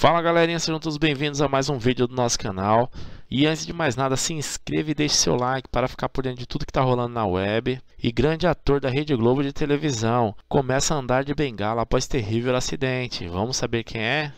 Fala galerinha, sejam todos bem-vindos a mais um vídeo do nosso canal. E antes de mais nada, se inscreva e deixe seu like para ficar por dentro de tudo que está rolando na web. E grande ator da Rede Globo de televisão começa a andar de bengala após terrível acidente. Vamos saber quem é?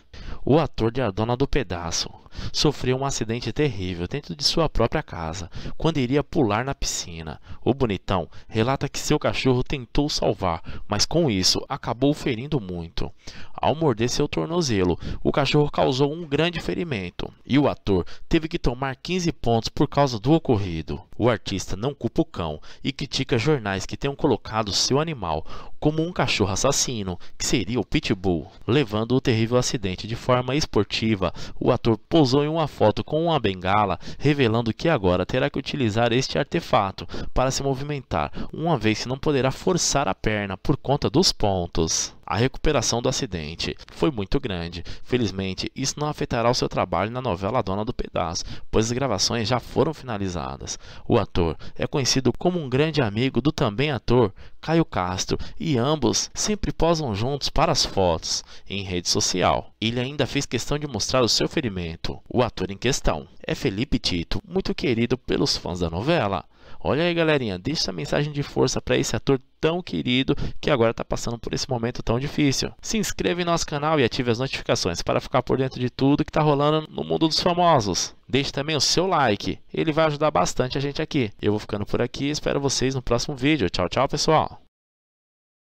O ator de A Dona do Pedaço sofreu um acidente terrível dentro de sua própria casa, quando iria pular na piscina. O bonitão relata que seu cachorro tentou salvar, mas com isso acabou ferindo muito. Ao morder seu tornozelo, o cachorro causou um grande ferimento e o ator teve que tomar 15 pontos por causa do ocorrido. O artista não culpa o cão e critica jornais que tenham colocado seu animal como um cachorro assassino, que seria o Pitbull. Levando o terrível acidente de forma esportiva, o ator posou em uma foto com uma bengala, revelando que agora terá que utilizar este artefato para se movimentar, uma vez que não poderá forçar a perna por conta dos pontos. A recuperação do acidente foi muito grande. Felizmente, isso não afetará o seu trabalho na novela Dona do Pedaço, pois as gravações já foram finalizadas. O ator é conhecido como um grande amigo do também ator Caio Castro e ambos sempre posam juntos para as fotos em rede social. Ele ainda fez questão de mostrar o seu ferimento. O ator em questão é Felipe Tito, muito querido pelos fãs da novela. Olha aí, galerinha, deixa essa mensagem de força para esse ator tão querido que agora está passando por esse momento tão difícil. Se inscreva em nosso canal e ative as notificações para ficar por dentro de tudo que está rolando no mundo dos famosos. Deixe também o seu like, ele vai ajudar bastante a gente aqui. Eu vou ficando por aqui, espero vocês no próximo vídeo. Tchau, tchau, pessoal!